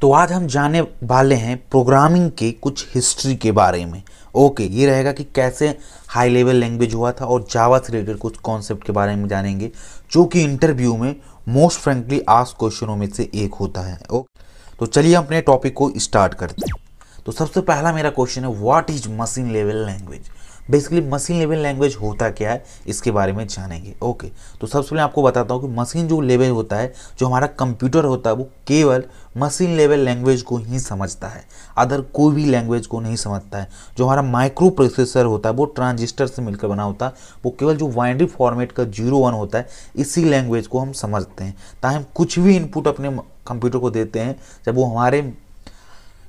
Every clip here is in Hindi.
तो आज हम जाने वाले हैं प्रोग्रामिंग के कुछ हिस्ट्री के बारे में ओके ये रहेगा कि कैसे हाई लेवल लैंग्वेज हुआ था और जावा से रिलेटेड कुछ कॉन्सेप्ट के बारे में जानेंगे जो कि इंटरव्यू में मोस्ट फ्रेंकली आज क्वेश्चनों में से एक होता है ओके तो चलिए अपने टॉपिक को स्टार्ट करते हैं तो सबसे पहला मेरा क्वेश्चन है what is machine level language basically machine level language होता क्या है इसके बारे में जानेंगे ओके तो सबसे पहले आपको बताता हूँ कि मशीन जो लेवल होता है जो हमारा कंप्यूटर होता है वो केवल मशीन लेवल लैंग्वेज को ही समझता है अदर कोई भी लैंग्वेज को नहीं समझता है जो हमारा माइक्रो प्रोसेसर होता है वो ट्रांजिस्टर से मिलकर बना होता है वो केवल जो वाइंड्री फॉर्मेट का जीरो वन होता है इसी लैंग्वेज को हम समझते हैं ताकि हम कुछ भी इनपुट अपने कंप्यूटर को देते हैं जब वो हमारे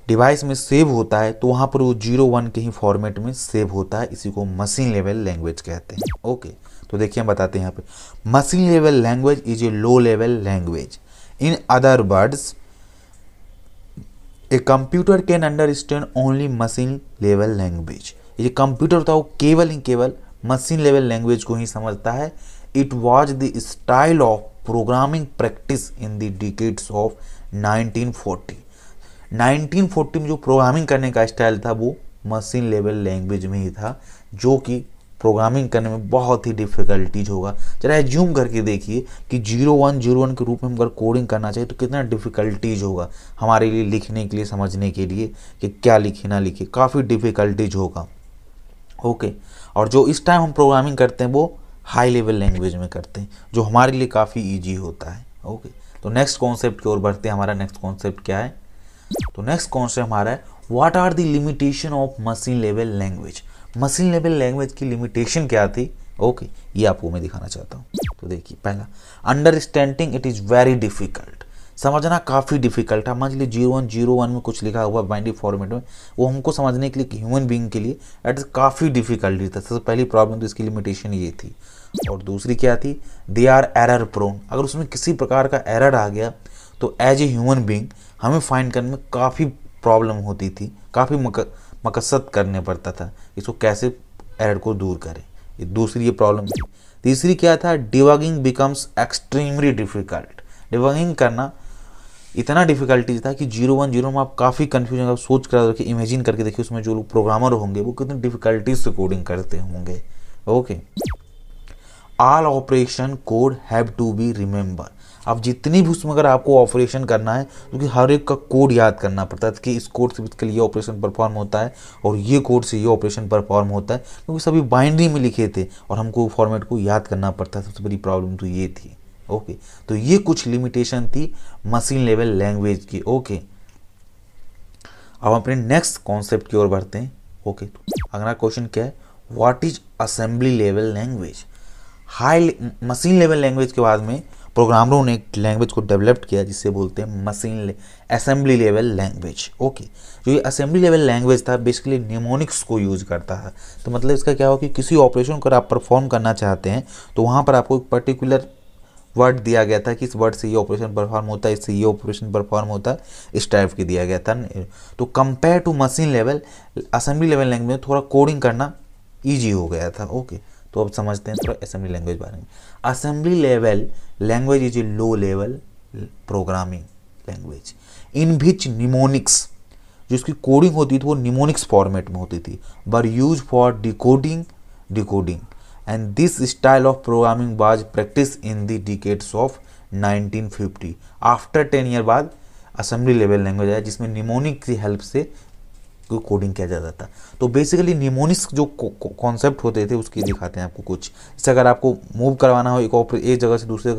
डिवाइस में सेव होता है तो वहाँ पर वो जीरो वन के ही फॉर्मेट में सेव होता है इसी को मशीन लेवल लैंग्वेज कहते हैं ओके तो देखिए हम बताते हैं यहाँ पे machine level language is a low level language in other words a computer can understand only machine level language ये कंप्यूटर था वो केवल ही केवल मशीन लेवल लैंग्वेज को ही समझता है it was the style of programming practice in the decades of 1940 1940 में जो प्रोग्रामिंग करने का स्टाइल था वो मशीन लेवल लैंग्वेज में ही था जो कि प्रोग्रामिंग करने में बहुत ही डिफ़िकल्टीज होगा जरा एज्यूम करके देखिए कि जीरो वन जीरो वन के रूप में अगर कोडिंग करना चाहिए तो कितना डिफ़िकल्टीज होगा हमारे लिए लिखने के लिए समझने के लिए कि क्या लिखे ना लिखे काफ़ी डिफ़िकल्टीज होगा ओके और जो इस टाइम हम प्रोग्रामिंग करते हैं वो हाई लेवल लैंग्वेज में करते हैं जो हमारे लिए काफ़ी ईजी होता है ओके तो नेक्स्ट कॉन्सेप्ट की ओर बढ़ते हैं हमारा नेक्स्ट कॉन्सेप्ट क्या है तो नेक्स्ट कॉन्सेप्ट हमारा है what are the limitation of machine level language machine level language की लिमिटेशन क्या थी ओके okay, ये आपको मैं दिखाना चाहता हूँ तो देखिए पहला understanding it is very difficult समझना काफ़ी डिफिकल्ट है मान लीजिए जीरो वन जीरो वन में कुछ लिखा हुआ बाइंडी फॉर्मेट में वो हमको समझने के लिए ह्यूमन बींग के लिए एट काफ़ी डिफिकल्टी था सबसे पहली प्रॉब्लम तो इसकी लिमिटेशन ये थी और दूसरी क्या थी दे आर एरर प्रोन अगर उसमें किसी प्रकार का एरर आ गया तो एज ए ह्यूमन बींग हमें फाइंड करने में काफ़ी प्रॉब्लम होती थी काफ़ी मक मकसद करने पड़ता था इसको कैसे एरर को दूर करें ये दूसरी ये प्रॉब्लम थी तीसरी क्या था debugging becomes extremely difficult debugging करना इतना डिफिकल्टीज था कि जीरो वन जीरो में आप काफ़ी कन्फ्यूजन आप सोच कर देखिए इमेजिन करके देखिए उसमें जो लोग प्रोग्रामर होंगे वो कितनी डिफिकल्टीज से कोडिंग करते होंगे okay all operation code have to be remember अब जितनी भी उसमें अगर आपको ऑपरेशन करना है क्योंकि तो हर एक का कोड याद करना पड़ता है कि इस कोड से इसके लिए ऑपरेशन परफॉर्म होता है और ये कोड से ये ऑपरेशन परफॉर्म होता है क्योंकि सभी बाइंड्री में लिखे थे और हमको फॉर्मेट को याद करना पड़ता है सबसे बड़ी प्रॉब्लम तो ये थी ओके तो ये कुछ लिमिटेशन थी मशीन लेवल लैंग्वेज की ओके अब अपने नेक्स्ट कॉन्सेप्ट की ओर बढ़ते हैं ओके तो अगला क्वेश्चन क्या है what is assembly level language high machine level language के बाद में प्रोग्रामरों ने एक लैंग्वेज को डेवलप किया जिसे बोलते हैं machine assembly level language okay जो ये असेंबली लेवल लैंग्वेज था बेसिकली निमोनिक्स को यूज करता है तो मतलब इसका क्या हो कि किसी ऑपरेशन को आप परफॉर्म करना चाहते हैं तो वहाँ पर आपको एक पर्टिकुलर वर्ड दिया गया था कि इस वर्ड से ये ऑपरेशन परफॉर्म होता है इससे ये ऑपरेशन परफॉर्म होता है इस टाइप के दिया गया था तो compare to machine level assembly level language में थोड़ा कोडिंग करना ईजी हो गया था ओके okay. तो अब समझते हैं थोड़ा असेंबली लैंग्वेज बारे में assembly level language is a low level programming language in which mnemonics जिसकी कोडिंग होती थी वो निमोनिक्स फॉर्मेट में होती थी were use for decoding decoding and this style of programming was practice in the decades of 1950 after ten year बाद असेंबली लेवल लैंग्वेज आया जिसमें निमोनिक की हेल्प से को कोडिंग किया जाता था तो बेसिकली निमोनिक्स जो कॉन्सेप्ट होते थे उसकी दिखाते हैं आपको कुछ जैसे अगर आपको मूव करवाना हो एक ऑपर एक जगह से दूसरे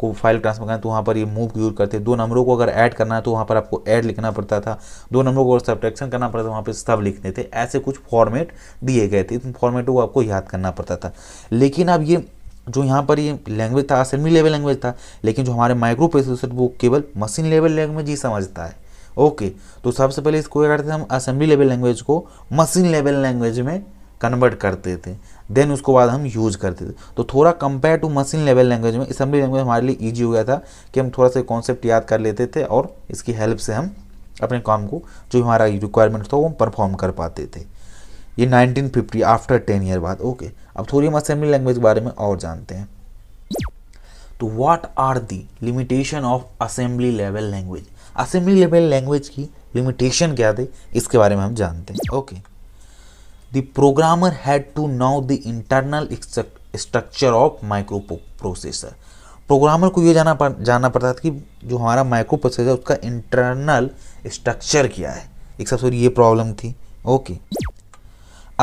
को फाइल ट्रांसफर करना है तो वहाँ पर ये मूव यूज करते दो नंबरों को अगर ऐड करना है तो वहाँ पर आपको ऐड लिखना पड़ता था दो नंबरों को अगर सब्ट्रैक्शन करना पड़ता था वहाँ पर सब लिखने थे ऐसे कुछ फॉर्मेट दिए गए थे इन फॉर्मेटों को आपको याद करना पड़ता था लेकिन अब ये जो यहाँ पर ये लैंग्वेज था असेंबली लेवल लैंग्वेज था लेकिन जो हमारे माइक्रो प्रोसेसर वो केवल मशीन लेवल लैंग्वेज ही समझता है ओके तो सबसे पहले इसको क्या करते थे हम असेंबली लेवल लैंग्वेज को मशीन लेवल लैंग्वेज में कन्वर्ट करते थे देन उसको बाद हम यूज करते थे तो थोड़ा compare to machine level language में असेंबली लैंग्वेज हमारे लिए ईजी हो गया था कि हम थोड़ा सा कॉन्सेप्ट याद कर लेते थे और इसकी हेल्प से हम अपने काम को जो हमारा रिक्वायरमेंट था वो हम परफॉर्म कर पाते थे ये 1950 आफ्टर टेन ईयर बाद ओके अब थोड़ी हम असेंबली लैंग्वेज के बारे में और जानते हैं तो what are the limitation of assembly level language assembly level language की लिमिटेशन क्या थे इसके बारे में हम जानते हैं okay the programmer had to know the internal structure of micro processor programmer को यह जाना जानना पड़ता था कि जो हमारा माइक्रो प्रोसेसर उसका इंटरनल स्ट्रक्चर क्या है एक सबसे ये प्रॉब्लम थी okay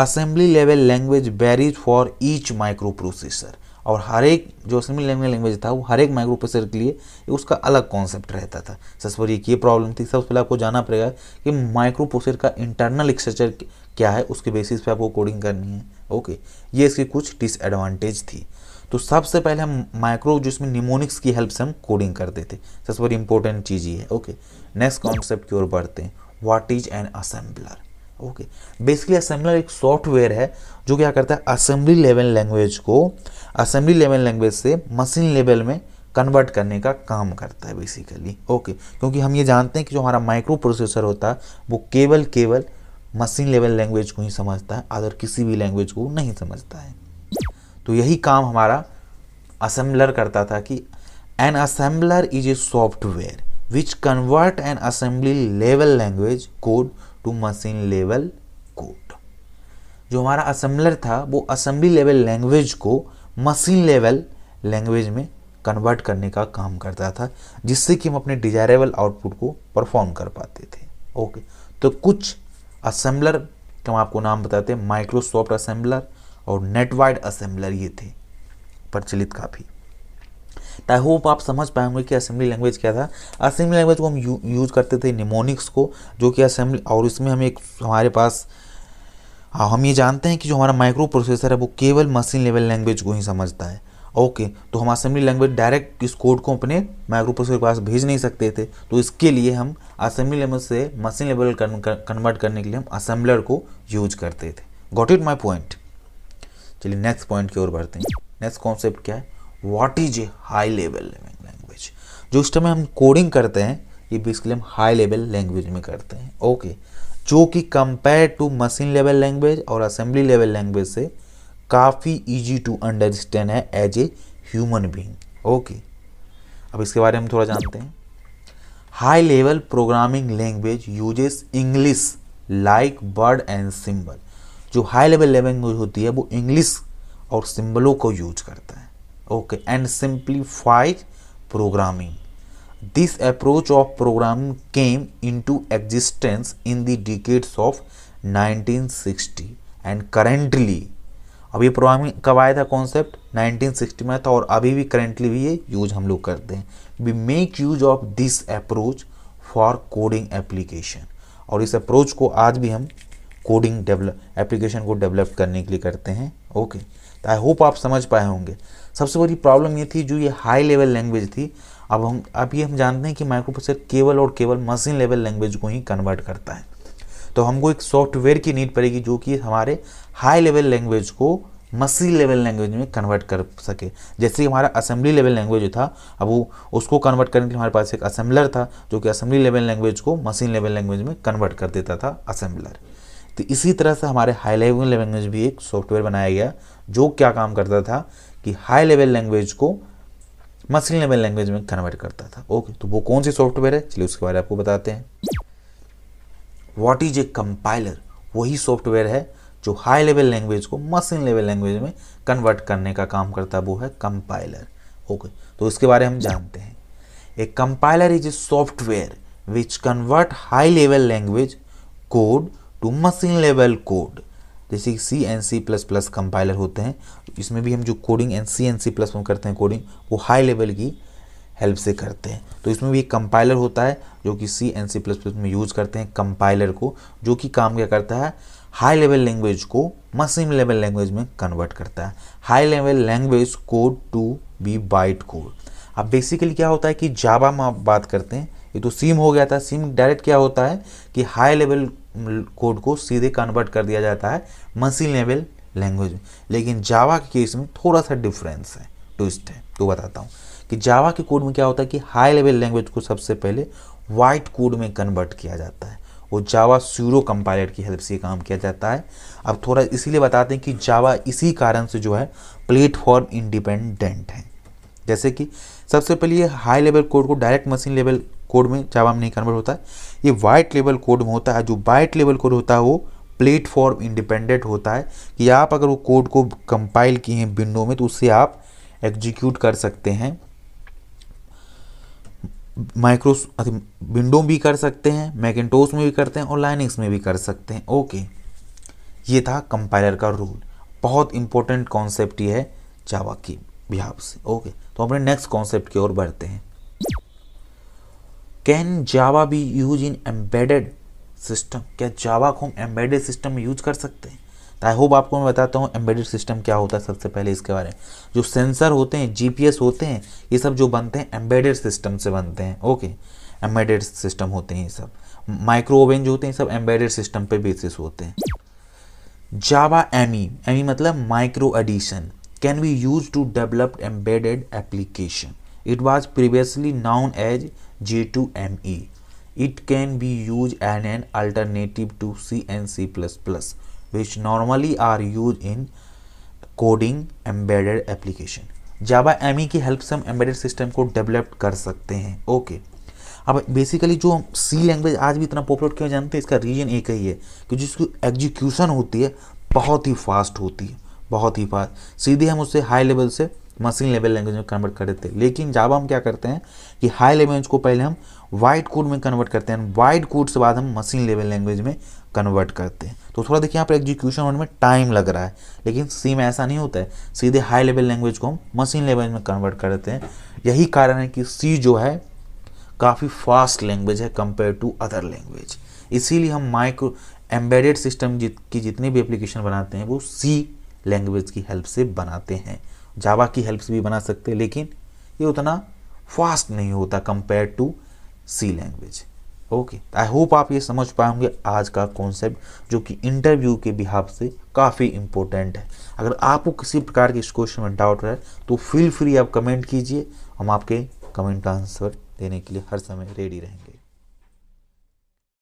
assembly level language varies for each micro processor और हर एक जो असेंबली लैंग्वेज लैंग्वेज था वो हर एक माइक्रो प्रोसेसर के लिए उसका अलग कॉन्सेप्ट रहता था सबसे पहले एक ये प्रॉब्लम थी सबसे पहले आपको जाना पड़ेगा कि माइक्रो प्रोसेसर का इंटरनल स्ट्रक्चर क्या है उसके बेसिस पे आपको कोडिंग करनी है ओके ये इसकी कुछ डिसएडवांटेज थी तो सबसे पहले हम माइक्रो जिसमें निमोनिक्स की हेल्प से हम कोडिंग करते थे सबसे बड़ी इंपॉर्टेंट चीज़ ये है ओके नेक्स्ट कॉन्सेप्ट की ओर बढ़ते हैं what is an assembler okay basically assembler एक सॉफ्टवेयर है जो क्या करता है असेंबली लेवल लैंग्वेज को असेंबली लेवल लैंग्वेज से मशीन लेवल में कन्वर्ट करने का काम करता है बेसिकली ओके क्योंकि हम ये जानते हैं कि जो हमारा माइक्रो प्रोसेसर होता है वो केवल केवल मशीन लेवल लैंग्वेज को ही समझता है अदर किसी भी लैंग्वेज को नहीं समझता है तो यही काम हमारा असेंबलर करता था कि an assembler is a software which convert an assembly level language code to machine level code जो हमारा असम्बलर था वो असम्बली लेवल लैंग्वेज को मशीन लेवल लैंग्वेज में कन्वर्ट करने का काम करता था जिससे कि हम अपने डिजायरेबल आउटपुट को परफॉर्म कर पाते थे ओके तो कुछ असेंबलर के तो हम आपको नाम बताते हैं माइक्रोसॉफ्ट असेंबलर और नेटवाइड असेंबलर ये थे प्रचलित काफ़ी आई होप आप समझ पाएंगे कि असेंबली लैंग्वेज क्या था असेंबली लैंग्वेज को हम यू, यूज़ करते थे निमोनिक्स को जो कि असेंबली और इसमें हमें एक हमारे पास हाँ, हम ये जानते हैं कि जो हमारा माइक्रो प्रोसेसर है वो केवल मशीन लेवल लैंग्वेज को ही समझता है ओके तो हम असेंबली लैंग्वेज डायरेक्ट इस कोड को अपने माइक्रो प्रोसेसर के पास भेज नहीं सकते थे तो इसके लिए हम असेंबली लेवल से मशीन लेवल कन्वर्ट करने के लिए हम असेंबलर को यूज करते थे गॉट इट माई पॉइंट चलिए नेक्स्ट पॉइंट की ओर बढ़ते हैं नेक्स्ट कॉन्सेप्ट क्या है what is a high level language जो इस टाइम हम कोडिंग करते हैं ये बेसिकली हम हाई लेवल लैंग्वेज में करते हैं ओके जो कि compare to machine level language और असेंबली लेवल लैंग्वेज से काफ़ी इजी टू अंडरस्टैंड है as a human being okay अब इसके बारे में थोड़ा जानते हैं high level programming language uses English like word and symbol जो हाई लेवल लैंग्वेज होती है वो इंग्लिश और सिंबलों को यूज करता है okay and simplifies programming this approach of programming came in to in in decades of 1960 and currently अब ये प्रोग्रामिंग कब आया था कॉन्सेप्ट 1960 में था और अभी भी करेंटली भी ये यूज हम लोग करते हैं we make use of this approach for coding application और इस अप्रोच को आज भी हम कोडिंग डेवलप एप्लीकेशन को डेवलप करने के लिए करते हैं ओके okay. तो आई होप आप समझ पाए होंगे सबसे बड़ी प्रॉब्लम ये थी जो ये हाई लेवल लैंग्वेज थी अब हम अब ये हम जानते हैं कि माइक्रोप्रोसेसर केवल और केवल मशीन लेवल लैंग्वेज को ही कन्वर्ट करता है तो हमको एक सॉफ्टवेयर की नीड पड़ेगी जो कि हमारे हाई लेवल लैंग्वेज को मसीह लेवल लैंग्वेज में कन्वर्ट कर सके जैसे हमारा असेंबली लेवल लैंग्वेज था अब वो उसको कन्वर्ट करने के लिए हमारे पास एक असेंबलर था जो कि असेंबली लेवल लैंग्वेज को मशीन लेवल लैंग्वेज में कन्वर्ट कर देता था असेंबलर तो इसी तरह से हमारे हाई लेवल लैंग्वेज भी एक सॉफ्टवेयर बनाया गया जो क्या काम करता था कि हाई लेवल लैंग्वेज को मशीन लेवल लैंग्वेज में कन्वर्ट करता था ओके तो वो कौन सी सॉफ्टवेयर है चलिए उसके बारे में आपको बताते हैं वॉट इज ए कंपाइलर वही सॉफ्टवेयर है जो हाई लेवल लैंग्वेज को मशीन लेवल लैंग्वेज में कन्वर्ट करने का काम करता वो है कंपाइलर ओके तो इसके बारे में हम जानते हैं a compiler is a software which convert high level language code to machine level code जैसे कि C and C plus plus compiler होते हैं इसमें भी हम जो coding in C and C plus में करते हैं कोडिंग वो हाई लेवल की हेल्प से करते हैं तो इसमें भी एक कंपाइलर होता है जो कि C and C plus plus में यूज़ करते हैं कंपाइलर को जो कि काम क्या करता है हाई लेवल लैंग्वेज को मशीन लेवल लैंग्वेज में कन्वर्ट करता है high level language code to b byte code अब बेसिकली क्या होता है कि जावा में आप बात करते हैं ये तो सिम हो गया था सिम डायरेक्ट क्या होता है कि हाई लेवल कोड को सीधे कन्वर्ट कर दिया जाता है मशीन लेवल लैंग्वेज में लेकिन जावा के केस में थोड़ा सा डिफरेंस है ट्विस्ट है तो बताता हूँ कि जावा के कोड में क्या होता है कि हाई लेवल लैंग्वेज को सबसे पहले वाइट कोड में कन्वर्ट किया जाता है वो जावा सूरो कंपाइलर की हेल्प से काम किया जाता है अब थोड़ा इसीलिए बताते हैं कि जावा इसी कारण से जो है प्लेटफॉर्म इंडिपेंडेंट है जैसे कि सबसे पहले ये हाई लेवल कोड को डायरेक्ट मशीन लेवल कोड में जावा में नहीं कन्वर्ट होता है ये वाइट लेवल कोड में होता है जो वाइट लेवल कोड होता है वो प्लेटफॉर्म इंडिपेंडेंट होता है कि आप अगर वो कोड को कंपाइल किए हैं विंडो में तो उससे आप एग्जीक्यूट कर सकते हैं माइक्रो विंडो भी कर सकते हैं मैकेटोस में भी करते हैं और लाइनिक्स में भी कर सकते हैं ओके ये था कंपाइलर का रूल बहुत इंपॉर्टेंट कॉन्सेप्ट ये है जावा की बिहाव से ओके तो अपने नेक्स्ट कॉन्सेप्ट की ओर बढ़ते हैं can Java be use in embedded system क्या जावा को हम एम्बेडेड सिस्टम में यूज कर सकते हैं तो आई होप आपको मैं बताता हूँ एम्बेडेड सिस्टम क्या होता है सबसे पहले इसके बारे में जो सेंसर होते हैं जीपीएस होते हैं ये सब जो बनते हैं एम्बेडेड सिस्टम से बनते हैं ओके एम्बेडेड सिस्टम होते हैं ये सब माइक्रो ओवन जो होते हैं सब एम्बेडेड सिस्टम पे बेसिस होते हैं जावा एमी एमी मतलब micro edition can be used to develop embedded application. It was previously known as J2ME. It can be used as an alternative to C and C++ which normally are used in coding embedded application. Java M की हेल्प से हम एम्बेडेड सिस्टम को डेवलप कर सकते हैं ओके okay. अब बेसिकली जो हम सी लैंग्वेज आज भी इतना पॉपुलर क्यों जानते हैं इसका रीजन एक ही है कि जिसकी एग्जीक्यूशन होती है बहुत ही फास्ट होती है बहुत ही फास्ट सीधे हम उसे हाई लेवल से मशीन लेवल लैंग्वेज में कन्वर्ट कर देते हैं लेकिन जब हम क्या करते हैं कि हाई लेवल को पहले हम वाइट कोड में कन्वर्ट करते हैं वाइट कोड से बाद हम मशीन लेवल लैंग्वेज में कन्वर्ट करते हैं तो थोड़ा देखिए यहाँ पर एग्जीक्यूशन होने में टाइम लग रहा है लेकिन सी में ऐसा नहीं होता है सीधे हाई लेवल लैंग्वेज को हम मशीन लेवल में कन्वर्ट कर देते हैं यही कारण है कि सी जो है काफ़ी फास्ट लैंग्वेज है कंपेयर टू अदर लैंग्वेज इसीलिए हम माइक्रो एम्बेडेड सिस्टम जित की जितनी भी एप्लीकेशन बनाते हैं वो सी लैंग्वेज की हेल्प से बनाते हैं जावा की हेल्प से भी बना सकते हैं लेकिन ये उतना फास्ट नहीं होता compare to C language okay I hope आप ये समझ पाए होंगे आज का कॉन्सेप्ट जो कि इंटरव्यू के बिहाब से काफ़ी इम्पोर्टेंट है अगर आपको किसी प्रकार के इस क्वेश्चन में डाउट रहे तो फील फ्री आप कमेंट कीजिए हम आपके कमेंट का आंसर देने के लिए हर समय रेडी रहेंगे